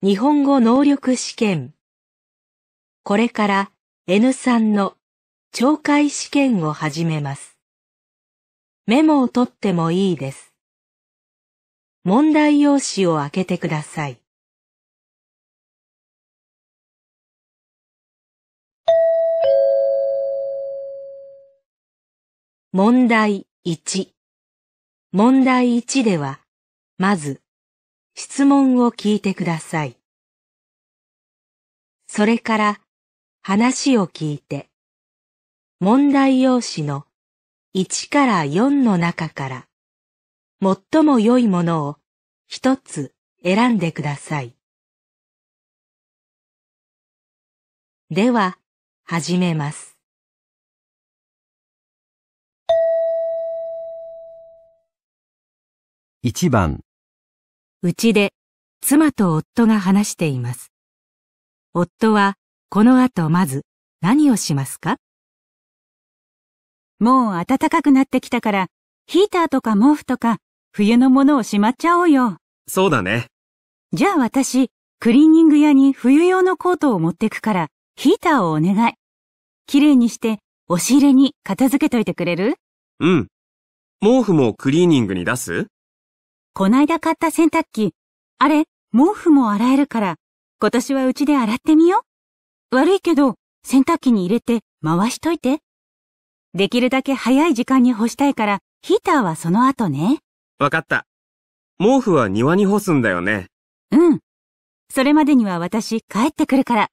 日本語能力試験。これから N3 の懲戒試験を始めます。メモを取ってもいいです。問題用紙を開けてください。問題1。問題1では、まず、質問を聞いてください。それから話を聞いて、問題用紙の1から4の中から最も良いものを一つ選んでください。では、始めます。1番うちで妻と夫が話しています。夫はこの後まず何をしますかもう暖かくなってきたからヒーターとか毛布とか冬のものをしまっちゃおうよ。そうだね。じゃあ私、クリーニング屋に冬用のコートを持ってくからヒーターをお願い。きれいにして押し入れに片付けといてくれるうん。毛布もクリーニングに出すこないだ買った洗濯機。あれ、毛布も洗えるから、今年はうちで洗ってみよう。悪いけど、洗濯機に入れて回しといて。できるだけ早い時間に干したいから、ヒーターはその後ね。わかった。毛布は庭に干すんだよね。うん。それまでには私帰ってくるから。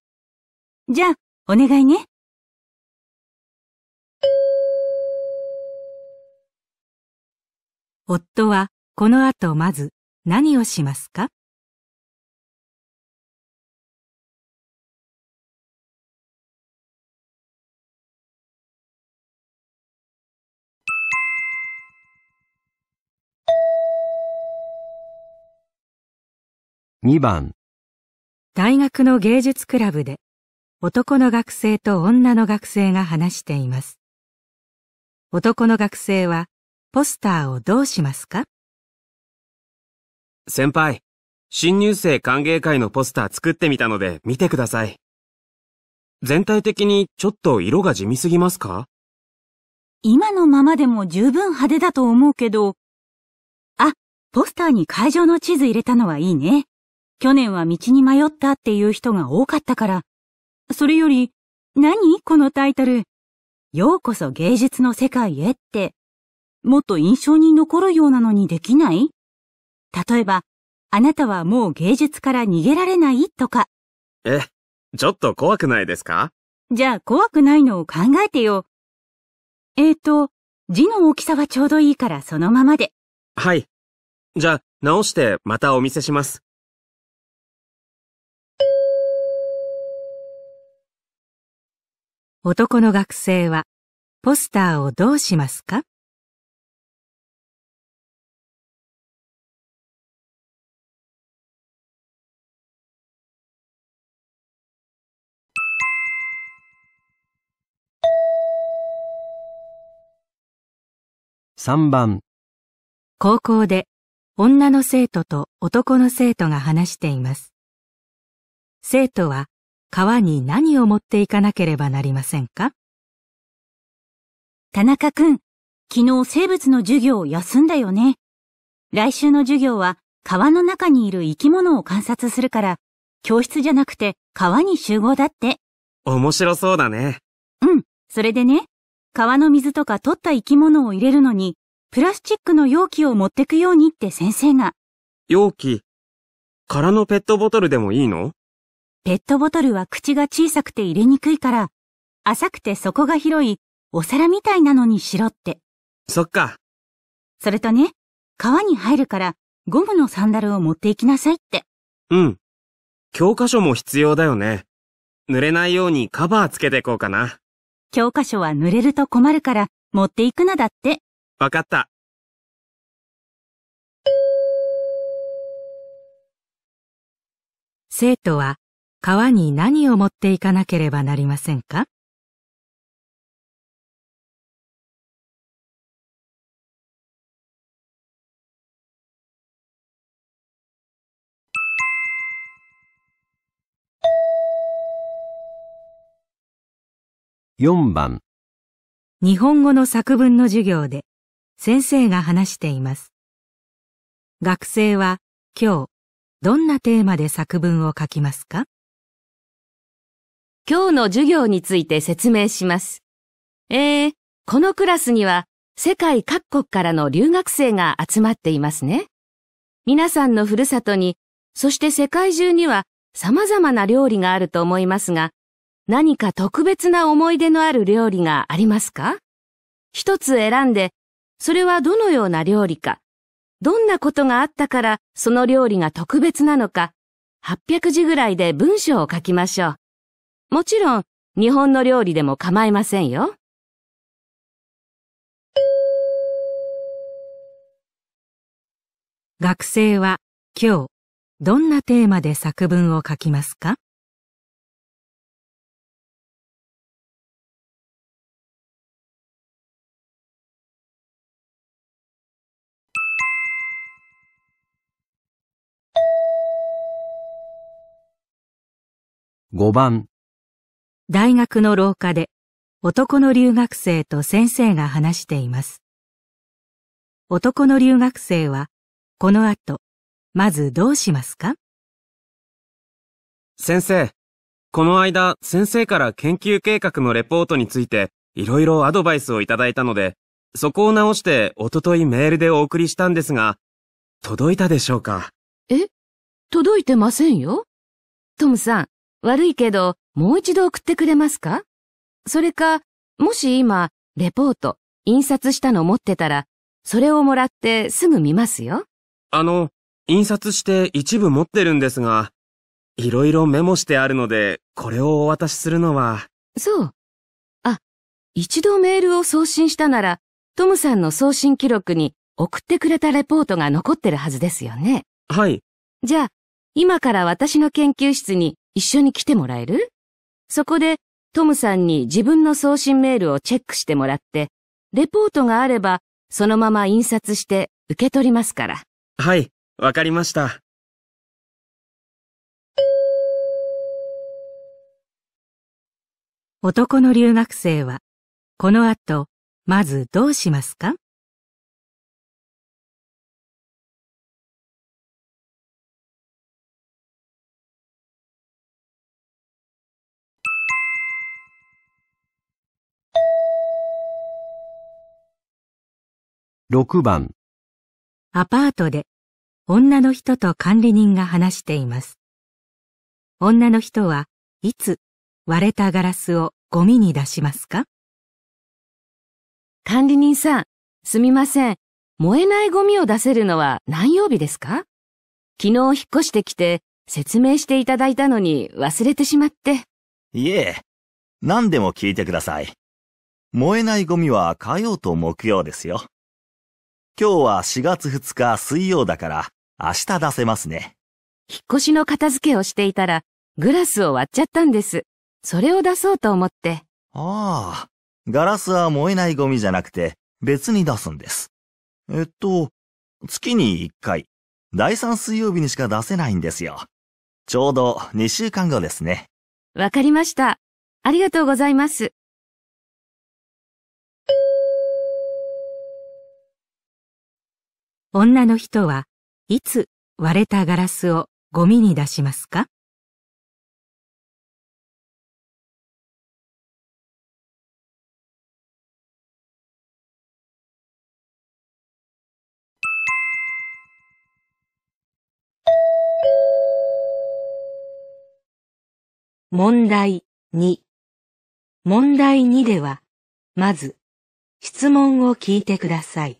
じゃあ、お願いね。夫はこの後まず何をしますか2番大学の芸術クラブで男の学生と女の学生が話しています。男の学生はポスターをどうしますか先輩、新入生歓迎会のポスター作ってみたので見てください。全体的にちょっと色が地味すぎますか今のままでも十分派手だと思うけど。あ、ポスターに会場の地図入れたのはいいね。去年は道に迷ったっていう人が多かったから。それより、何このタイトル。ようこそ芸術の世界へって。もっと印象に残るようなのにできない例えば、あなたはもう芸術から逃げられないとか。え、ちょっと怖くないですかじゃあ怖くないのを考えてよ。えーと、字の大きさはちょうどいいからそのままで。はい。じゃあ、直してまたお見せします。男の学生はポスターをどうしますか3番高校で女の生徒と男の生徒が話しています。生徒は川に何を持っていかなければなりませんか田中くん、昨日生物の授業を休んだよね。来週の授業は川の中にいる生き物を観察するから、教室じゃなくて川に集合だって。面白そうだね。うん、それでね、川の水とか取った生き物を入れるのに、プラスチックの容器を持ってくようにって先生が。容器、空のペットボトルでもいいのペットボトルは口が小さくて入れにくいから、浅くて底が広いお皿みたいなのにしろって。そっか。それとね、川に入るからゴムのサンダルを持っていきなさいって。うん。教科書も必要だよね。濡れないようにカバーつけてこうかな。教科書は濡れると困るから持っていくなだって。わかった。生徒は川に何を持っていかなければなりませんか4番日本語の作文の授業で先生が話しています。学生は今日どんなテーマで作文を書きますか今日の授業について説明します。えー、このクラスには世界各国からの留学生が集まっていますね。皆さんのふるさとに、そして世界中には様々な料理があると思いますが、何か特別な思い出のある料理がありますか一つ選んで、それはどのような料理か、どんなことがあったからその料理が特別なのか、800字ぐらいで文章を書きましょう。もちろん、日本の料理でも構いませんよ。学生は今日どんなテーマで作文を書きますか5番大学の廊下で男の留学生と先生が話しています。男の留学生はこの後まずどうしますか先生、この間先生から研究計画のレポートについていろいろアドバイスをいただいたので、そこを直しておとといメールでお送りしたんですが、届いたでしょうかえ届いてませんよ。トムさん、悪いけど、もう一度送ってくれますかそれか、もし今、レポート、印刷したの持ってたら、それをもらってすぐ見ますよ。あの、印刷して一部持ってるんですが、いろいろメモしてあるので、これをお渡しするのは。そう。あ、一度メールを送信したなら、トムさんの送信記録に送ってくれたレポートが残ってるはずですよね。はい。じゃあ、今から私の研究室に一緒に来てもらえるそこでトムさんに自分の送信メールをチェックしてもらって、レポートがあればそのまま印刷して受け取りますから。はい、わかりました。男の留学生は、この後、まずどうしますか6番アパートで女の人と管理人が話しています。女の人はいつ割れたガラスをゴミに出しますか管理人さん、すみません。燃えないゴミを出せるのは何曜日ですか昨日引っ越してきて説明していただいたのに忘れてしまって。いえ、何でも聞いてください。燃えないゴミは火曜と木曜ですよ。今日は4月2日水曜だから明日出せますね。引っ越しの片付けをしていたら、グラスを割っちゃったんです。それを出そうと思って。ああ、ガラスは燃えないゴミじゃなくて、別に出すんです。えっと、月に1回、第3水曜日にしか出せないんですよ。ちょうど2週間後ですね。わかりました。ありがとうございます。女の人はいつ割れたガラスをゴミに出しますか問題2問題2では、まず質問を聞いてください。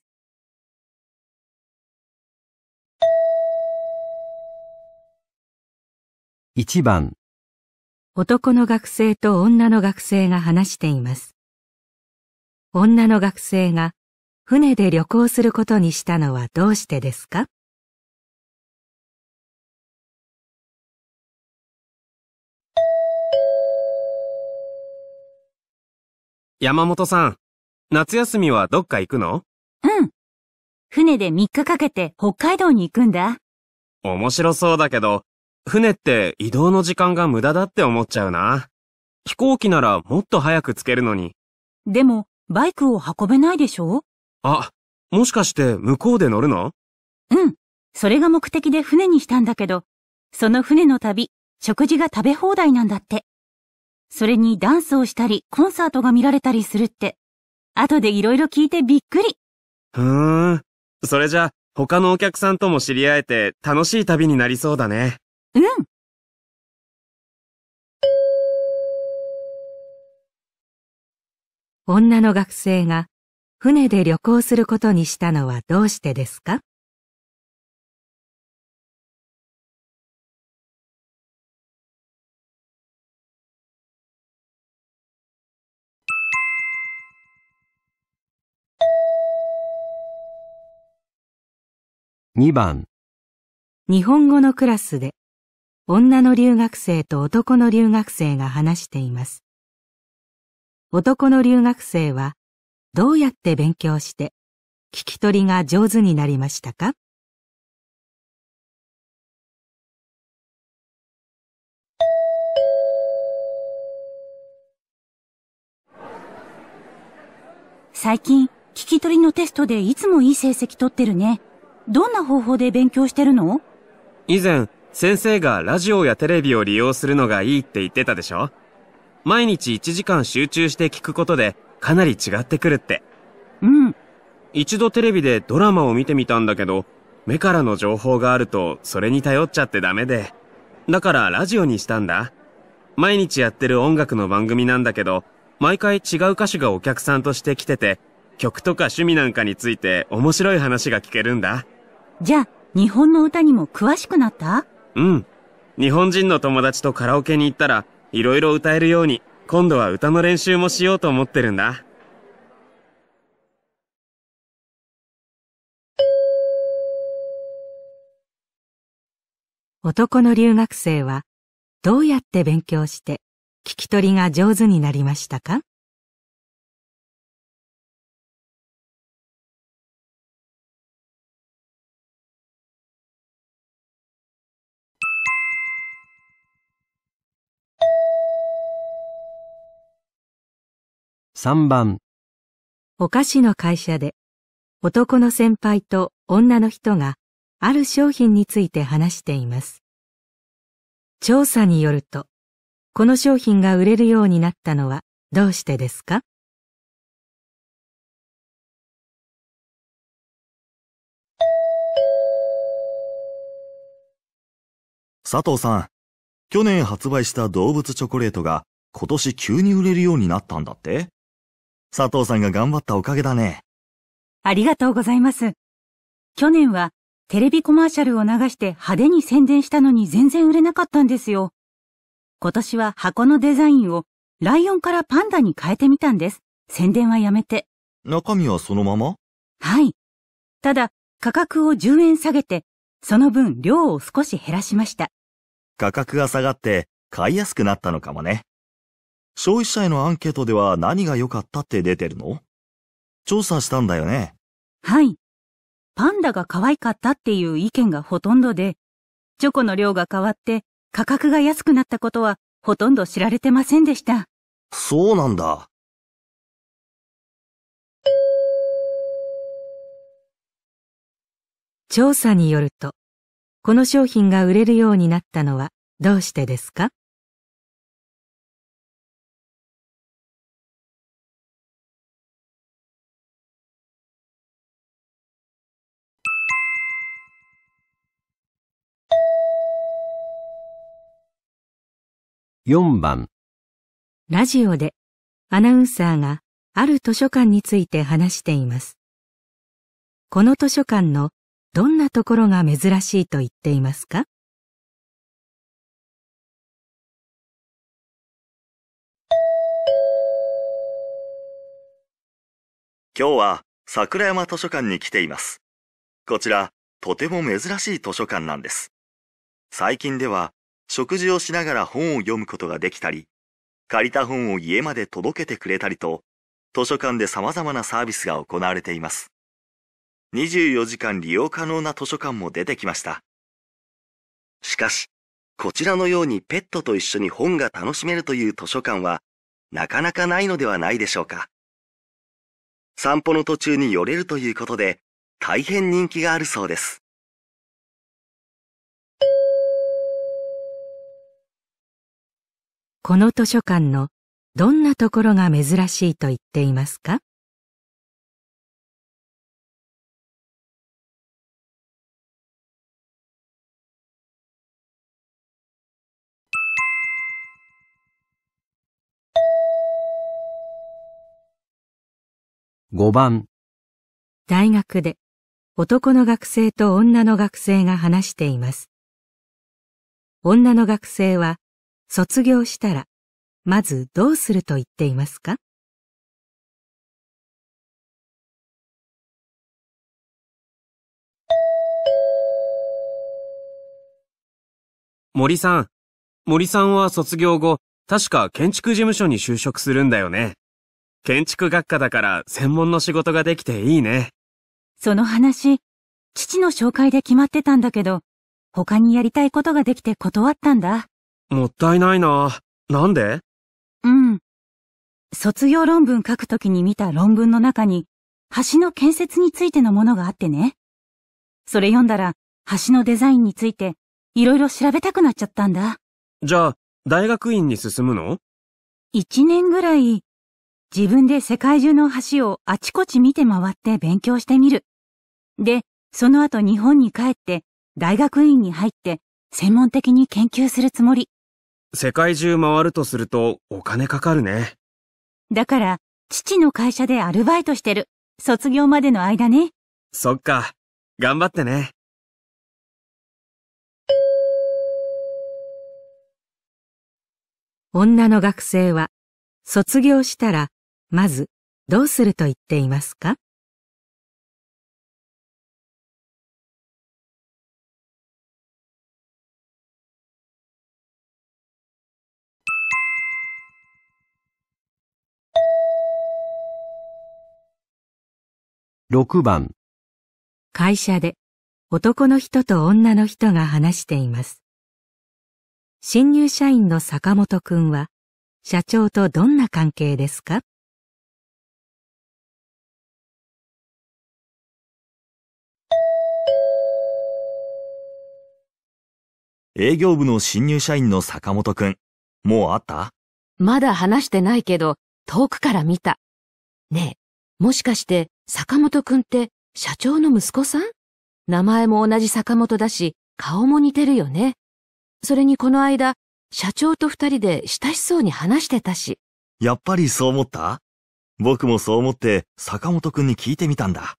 1番男の学生と女の学生が話しています。女の学生が船で旅行することにしたのはどうしてですか山本さん、夏休みはどっか行くのうん。船で3日かけて北海道に行くんだ。面白そうだけど、船って移動の時間が無駄だって思っちゃうな。飛行機ならもっと早く着けるのに。でも、バイクを運べないでしょあ、もしかして向こうで乗るのうん。それが目的で船にしたんだけど、その船の旅、食事が食べ放題なんだって。それにダンスをしたり、コンサートが見られたりするって。後で色々聞いてびっくり。ふーん。それじゃ、他のお客さんとも知り合えて楽しい旅になりそうだね。うん。女の学生が船で旅行することにしたのはどうしてですか2番日本語のクラスで女の留学生と男の留学生が話しています。男の留学生は、どうやって勉強して、聞き取りが上手になりましたか最近、聞き取りのテストでいつもいい成績取ってるね。どんな方法で勉強してるの以前、先生がラジオやテレビを利用するのがいいって言ってたでしょ毎日1時間集中して聞くことでかなり違ってくるって。うん。一度テレビでドラマを見てみたんだけど、目からの情報があるとそれに頼っちゃってダメで。だからラジオにしたんだ。毎日やってる音楽の番組なんだけど、毎回違う歌手がお客さんとして来てて、曲とか趣味なんかについて面白い話が聞けるんだ。じゃあ、日本の歌にも詳しくなったうん。日本人の友達とカラオケに行ったら、いろいろ歌えるように、今度は歌の練習もしようと思ってるんだ。男の留学生は、どうやって勉強して、聞き取りが上手になりましたか3番お菓子の会社で男の先輩と女の人がある商品について話しています。調査によると、この商品が売れるようになったのはどうしてですか佐藤さん、去年発売した動物チョコレートが今年急に売れるようになったんだって佐藤さんが頑張ったおかげだね。ありがとうございます。去年はテレビコマーシャルを流して派手に宣伝したのに全然売れなかったんですよ。今年は箱のデザインをライオンからパンダに変えてみたんです。宣伝はやめて。中身はそのままはい。ただ、価格を10円下げて、その分量を少し減らしました。価格が下がって買いやすくなったのかもね。消費者へのアンケートでは何が良かったって出てるの調査したんだよね。はい。パンダが可愛かったっていう意見がほとんどで、チョコの量が変わって価格が安くなったことはほとんど知られてませんでした。そうなんだ。調査によると、この商品が売れるようになったのはどうしてですか4番ラジオでアナウンサーがある図書館について話しています。この図書館のどんなところが珍しいと言っていますか今日は桜山図書館に来ています。こちら、とても珍しい図書館なんです。最近では食事をしながら本を読むことができたり、借りた本を家まで届けてくれたりと、図書館で様々なサービスが行われています。24時間利用可能な図書館も出てきました。しかし、こちらのようにペットと一緒に本が楽しめるという図書館は、なかなかないのではないでしょうか。散歩の途中に寄れるということで、大変人気があるそうです。この図書館のどんなところが珍しいと言っていますか5番大学で男の学生と女の学生が話しています。女の学生は卒業したら、まずどうすると言っていますか森さん。森さんは卒業後、確か建築事務所に就職するんだよね。建築学科だから専門の仕事ができていいね。その話、父の紹介で決まってたんだけど、他にやりたいことができて断ったんだ。もったいないな。なんでうん。卒業論文書くときに見た論文の中に、橋の建設についてのものがあってね。それ読んだら、橋のデザインについて、いろいろ調べたくなっちゃったんだ。じゃあ、大学院に進むの一年ぐらい、自分で世界中の橋をあちこち見て回って勉強してみる。で、その後日本に帰って、大学院に入って、専門的に研究するつもり。世界中回るとするとお金かかるね。だから、父の会社でアルバイトしてる。卒業までの間ね。そっか。頑張ってね。女の学生は、卒業したら、まず、どうすると言っていますか6番会社で男の人と女の人が話しています。新入社員の坂本くんは社長とどんな関係ですか営業部の新入社員の坂本くん、もう会ったまだ話してないけど、遠くから見た。ねえ、もしかして坂本くんって社長の息子さん名前も同じ坂本だし、顔も似てるよね。それにこの間、社長と二人で親しそうに話してたし。やっぱりそう思った僕もそう思って坂本くんに聞いてみたんだ。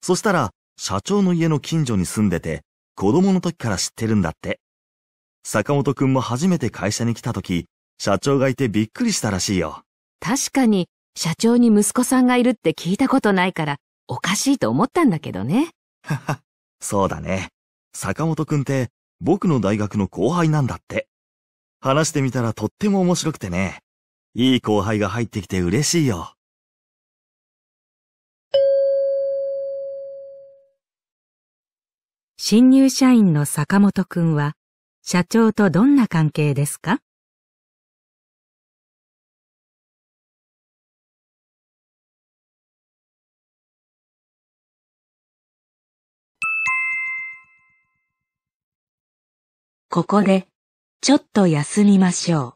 そしたら、社長の家の近所に住んでて、子供の時から知ってるんだって。坂本くんも初めて会社に来た時、社長がいてびっくりしたらしいよ。確かに、社長に息子さんがいるって聞いたことないから、おかしいと思ったんだけどね。はは、そうだね。坂本くんって僕の大学の後輩なんだって。話してみたらとっても面白くてね。いい後輩が入ってきて嬉しいよ。新入社員の坂本くんは、社長とどんな関係ですかここで、ちょっと休みましょう。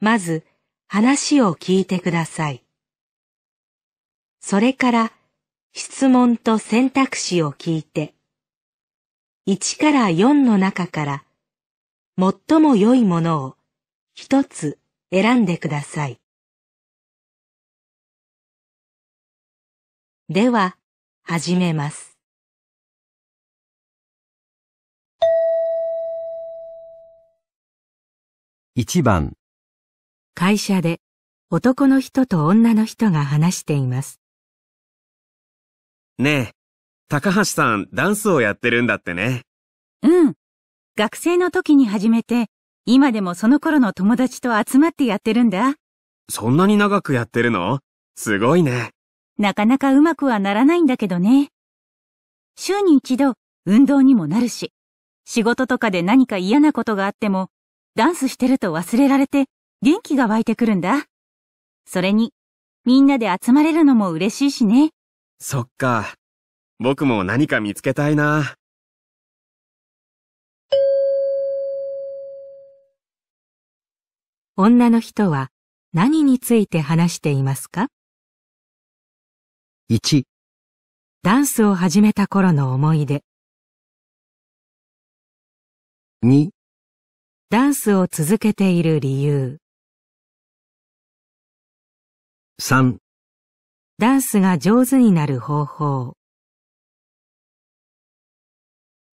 まず話を聞いてください。それから質問と選択肢を聞いて、1から4の中から最も良いものを一つ選んでください。では、始めます。1番会社で男の人と女の人が話しています。ねえ、高橋さんダンスをやってるんだってね。うん。学生の時に始めて、今でもその頃の友達と集まってやってるんだ。そんなに長くやってるのすごいね。なかなかうまくはならないんだけどね。週に一度運動にもなるし、仕事とかで何か嫌なことがあっても、ダンスしてると忘れられて元気が湧いてくるんだ。それに、みんなで集まれるのも嬉しいしね。そっか。僕も何か見つけたいな。女の人は何について話していますか ?1 ダンスを始めた頃の思い出2ダンスを続けている理由3ダンスが上手になる方法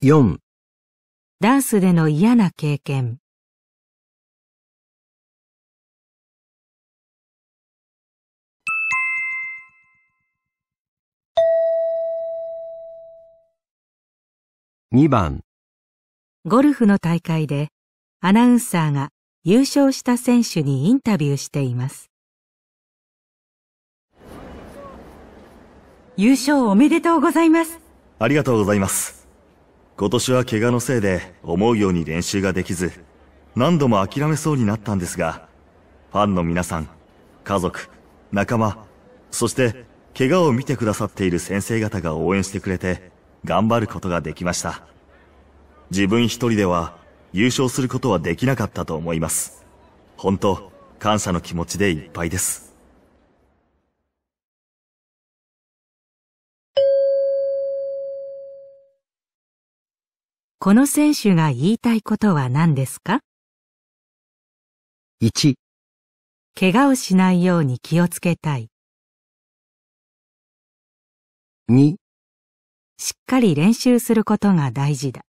4ダンスでの嫌な経験2番ゴルフの大会でアナウンサーが優勝した選手にインタビューしています優勝おめでとうございます。ありがとうございます。今年は怪我のせいで思うように練習ができず、何度も諦めそうになったんですが、ファンの皆さん、家族、仲間、そして怪我を見てくださっている先生方が応援してくれて、頑張ることができました。自分一人では優勝することはできなかったと思います。本当、感謝の気持ちでいっぱいです。この選手が言いたいことは何ですか ?1、怪我をしないように気をつけたい。2、しっかり練習することが大事だ。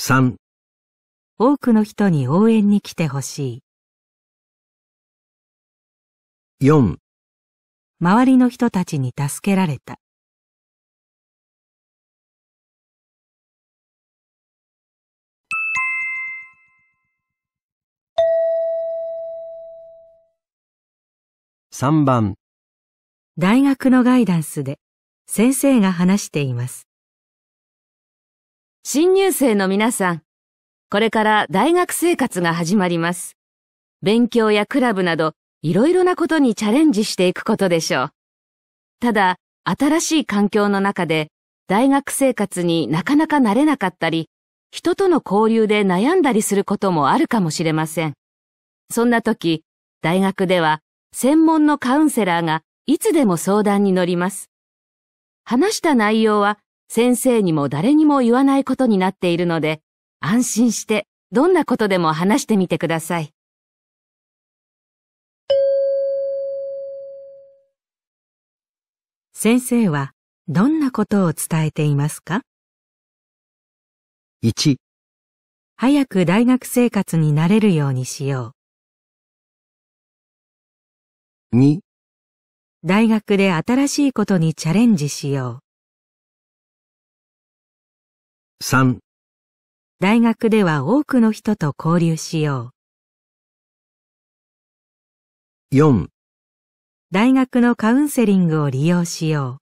3、多くの人に応援に来てほしい。4周りの人たちに助けられた。3番大学のガイダンスで先生が話しています。新入生の皆さん、これから大学生活が始まります。勉強やクラブなどいろいろなことにチャレンジしていくことでしょう。ただ、新しい環境の中で大学生活になかなか慣れなかったり、人との交流で悩んだりすることもあるかもしれません。そんな時、大学では専門のカウンセラーがいつでも相談に乗ります。話した内容は先生にも誰にも言わないことになっているので、安心してどんなことでも話してみてください。先生はどんなことを伝えていますか ?1 早く大学生活になれるようにしよう。2大学で新しいことにチャレンジしよう。3大学では多くの人と交流しよう。4大学のカウンセリングを利用しよう。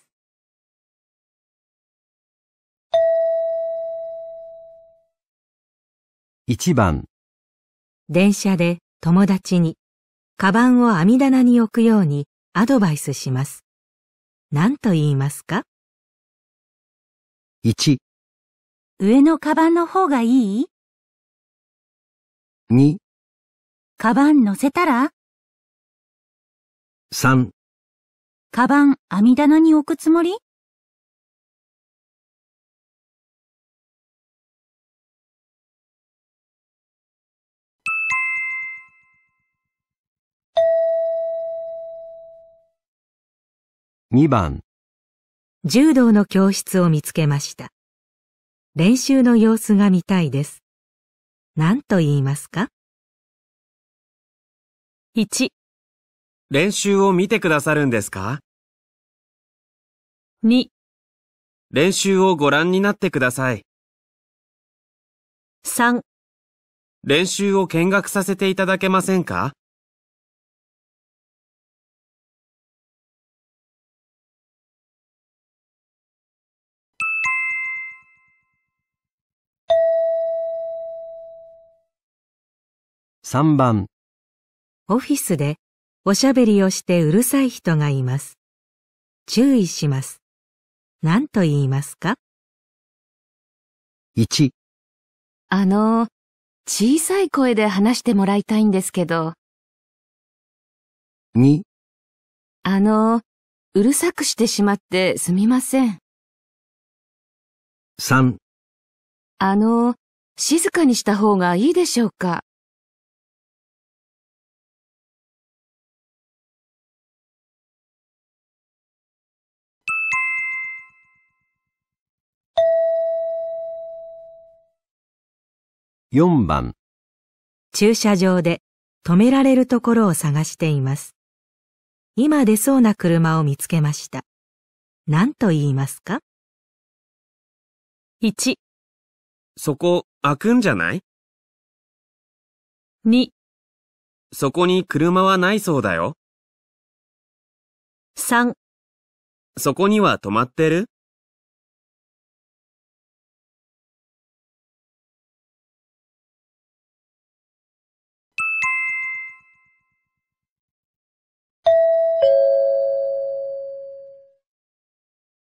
1番電車で友達に、カバンを網棚に置くようにアドバイスします。何と言いますか ?1 上のカバンの方がいい ?2 カバン乗せたら ?3 カバン網棚に置くつもり2番柔道の教室を見つけました。練習の様子が見たいです。何と言いますか ?1 練習を見てくださるんですか ?2 練習をご覧になってください。3練習を見学させていただけませんか3番オフィスでおしゃべりをしてうるさい人がいます。注意します。何と言いますか ?1 あの、小さい声で話してもらいたいんですけど。2あの、うるさくしてしまってすみません。3あの、静かにした方がいいでしょうか。4番駐車場で止められるところを探しています。今出そうな車を見つけました。何と言いますか ?1 そこ開くんじゃない ?2 そこに車はないそうだよ。3そこには止まってる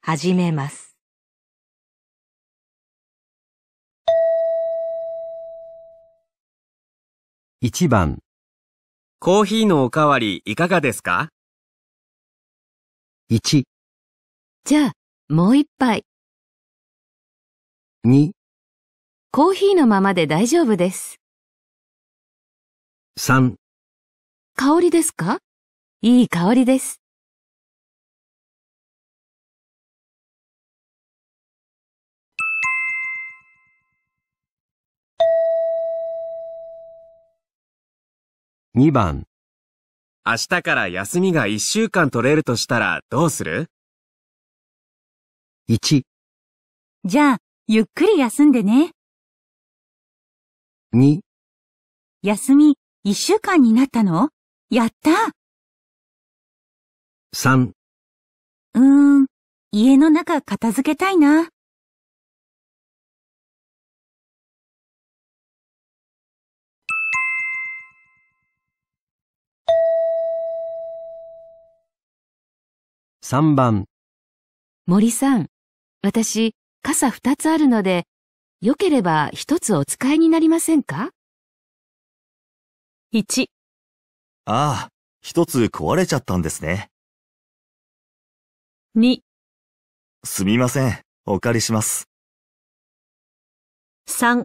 始めます。1番コーヒーのおかわりいかがですか ?1 じゃあ、もう一杯。2コーヒーのままで大丈夫です。3香りですかいい香りです。2番明日から休みが1週間取れるとしたらどうする ?1 じゃあ、ゆっくり休んでね。2休み1週間になったのやった3うーん、家の中片付けたいな。3番森さん、私、傘2つあるので、良ければ1つお使いになりませんか ?1、ああ、1つ壊れちゃったんですね。2、すみません、お借りします。3、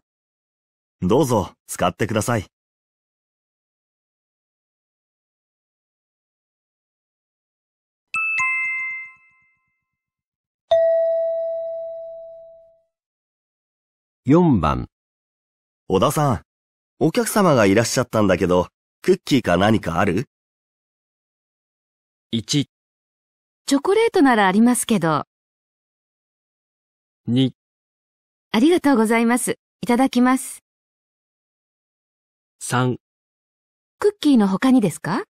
どうぞ、使ってください。4番。小田さん、お客様がいらっしゃったんだけど、クッキーか何かある ?1、チョコレートならありますけど、2、ありがとうございます。いただきます。3、クッキーの他にですか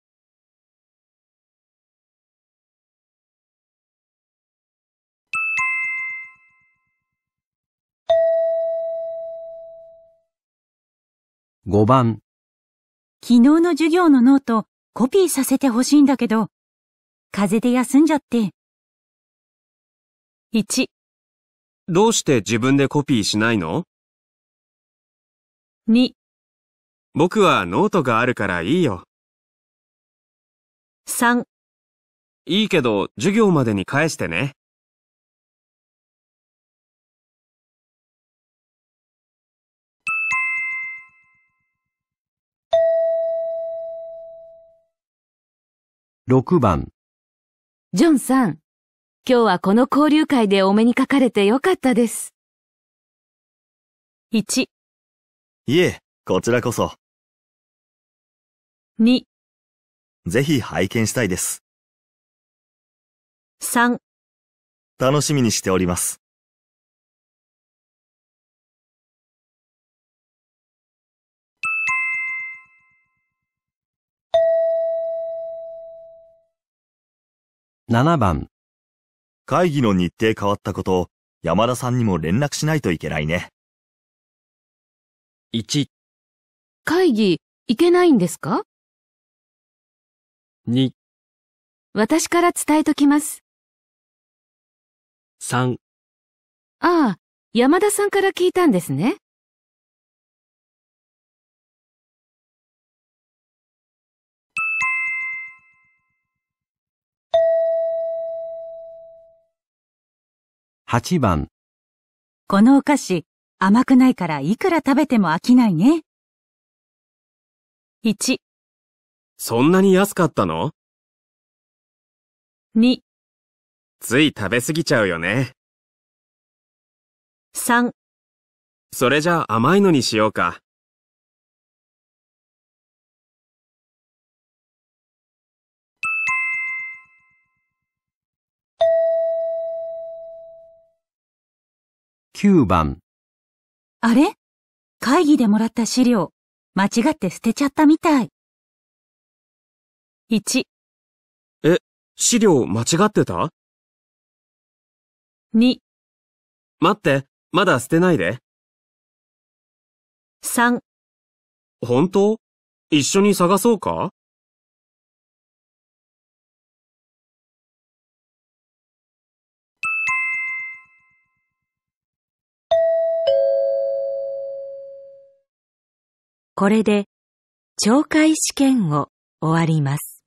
5番。昨日の授業のノートコピーさせてほしいんだけど、風邪で休んじゃって。1。どうして自分でコピーしないの ?2。僕はノートがあるからいいよ。3。いいけど授業までに返してね。6番ジョンさん、今日はこの交流会でお目にかかれてよかったです。1いえ、こちらこそ。2ぜひ拝見したいです。3楽しみにしております。7番会議の日程変わったこと山田さんにも連絡しないといけないね。1会議行けないんですか ?2 私から伝えときます。3ああ、山田さんから聞いたんですね。8番このお菓子甘くないからいくら食べても飽きないね。1そんなに安かったの ?2 つい食べ過ぎちゃうよね。3それじゃあ甘いのにしようか。9番。あれ会議でもらった資料、間違って捨てちゃったみたい。1、え、資料間違ってた2、待って、まだ捨てないで。3、本当一緒に探そうかこれで懲戒試験を終わります。